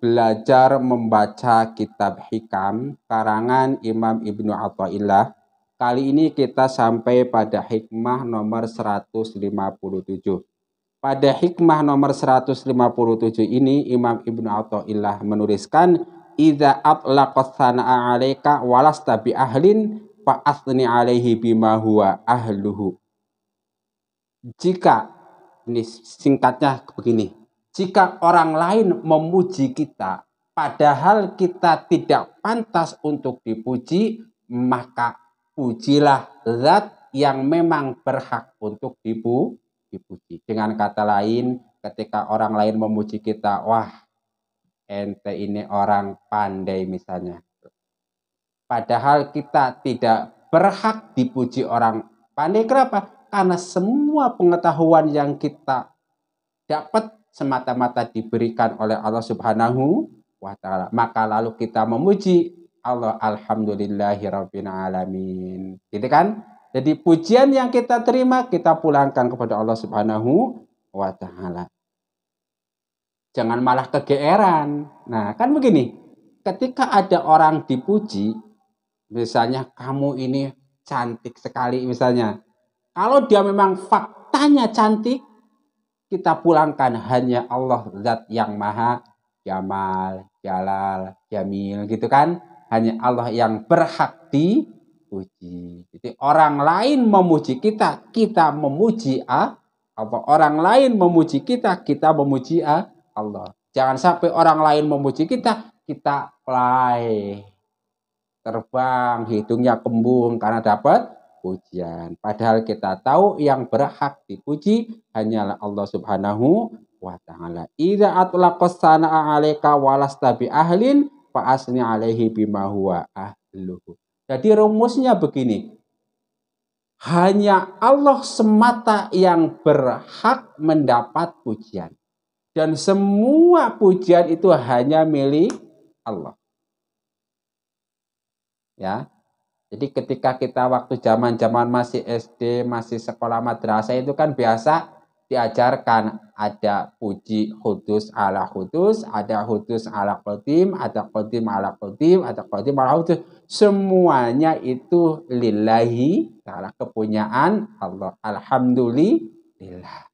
belajar membaca kitab hikam karangan Imam Ibnu Athaillah. Kali ini kita sampai pada hikmah nomor 157. Pada hikmah nomor 157 ini Imam Ibnu Athaillah menuliskan idza atlaqa sana'a 'alaika walasta bi ahlin fa asni 'alaihi bima huwa ahluhu. Jika ini singkatnya begini jika orang lain memuji kita, padahal kita tidak pantas untuk dipuji, maka pujilah zat yang memang berhak untuk dipu, dipuji. Dengan kata lain, ketika orang lain memuji kita, wah ente ini orang pandai misalnya. Padahal kita tidak berhak dipuji orang pandai. Kenapa? Karena semua pengetahuan yang kita dapat semata-mata diberikan oleh Allah Subhanahu wa taala. Maka lalu kita memuji Allah alhamdulillahi rabbil alamin. Gitu kan? Jadi pujian yang kita terima kita pulangkan kepada Allah Subhanahu wa taala. Jangan malah kegeeran. Nah, kan begini. Ketika ada orang dipuji, misalnya kamu ini cantik sekali misalnya. Kalau dia memang faktanya cantik, kita pulangkan hanya Allah zat yang maha jamal, jalal, jamil gitu kan. Hanya Allah yang berhak dipuji. Jadi orang lain memuji kita, kita memuji ah, Allah. Orang lain memuji kita, kita memuji ah, Allah. Jangan sampai orang lain memuji kita, kita fly. Terbang, hidungnya kembung karena dapat pujian. Padahal kita tahu yang berhak dipuji hanyalah Allah Subhanahu wa taala. Idza atlaqas sana'a 'alaika walasta bi ahlin fa asni 'alaihi bima huwa ahluhu. Jadi rumusnya begini. Hanya Allah semata yang berhak mendapat pujian. Dan semua pujian itu hanya milik Allah. Ya, jadi ketika kita waktu zaman-zaman masih SD, masih sekolah madrasah itu kan biasa diajarkan ada puji hudus ala hudus, ada hudus ala qadim, ada qadim ala qadim, ada qadim ala hudus. Semuanya itu lillahi ala kepunyaan Allah. Alhamdulillah.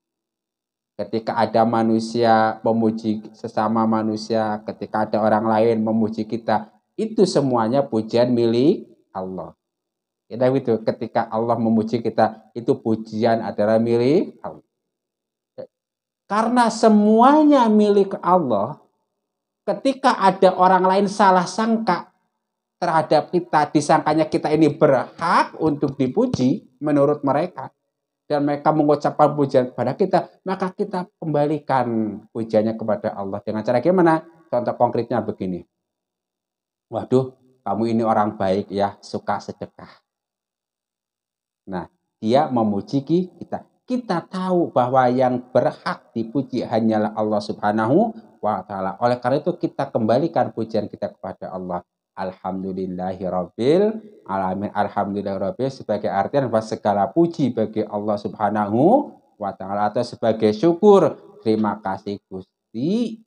Ketika ada manusia memuji sesama manusia, ketika ada orang lain memuji kita, itu semuanya pujian milik Allah. Kita ya, itu ketika Allah memuji kita itu pujian adalah milik Allah. Karena semuanya milik Allah, ketika ada orang lain salah sangka terhadap kita, disangkanya kita ini berhak untuk dipuji menurut mereka, dan mereka mengucapkan pujian kepada kita, maka kita kembalikan pujiannya kepada Allah. Dengan cara gimana? Contoh konkretnya begini. Waduh, kamu ini orang baik ya, suka sedekah. Nah, dia memuji kita. Kita tahu bahwa yang berhak dipuji hanyalah Allah Subhanahu wa taala. Oleh karena itu kita kembalikan pujian kita kepada Allah. Alhamdulillahirabbil alamin. Alhamdulillahirabbil sebagai artian bahwa segala puji bagi Allah Subhanahu wa taala atau sebagai syukur. Terima kasih Gusti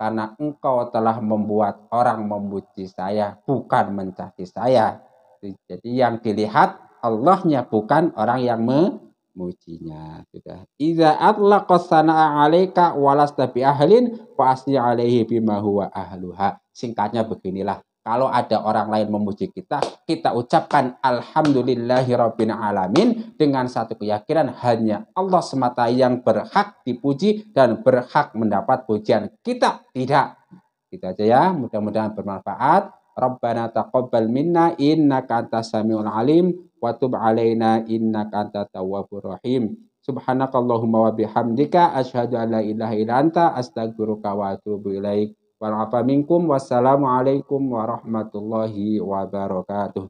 karena engkau telah membuat orang memuji saya, bukan mencaci saya. Jadi yang dilihat Allahnya bukan orang yang memujinya. Sudah. Iza Allah kosana 'alaika walas tapi ahlin pasti 'alaihi bima huwa ahluha. Singkatnya beginilah. Kalau ada orang lain memuji kita, kita ucapkan alhamdulillahirabbil alamin dengan satu keyakinan hanya Allah semata yang berhak dipuji dan berhak mendapat pujian. Kita tidak. Kita gitu aja ya, mudah-mudahan bermanfaat. Rabbana taqabbal minna innaka antas samiul alim wa tub alaina innaka antat tawwabur rahim. Subhanakallahumma wa bihamdika asyhadu an la ilaha illa anta astaghfiruka wa atubu ilaik. Wassalamualaikum minkum warahmatullahi wabarakatuh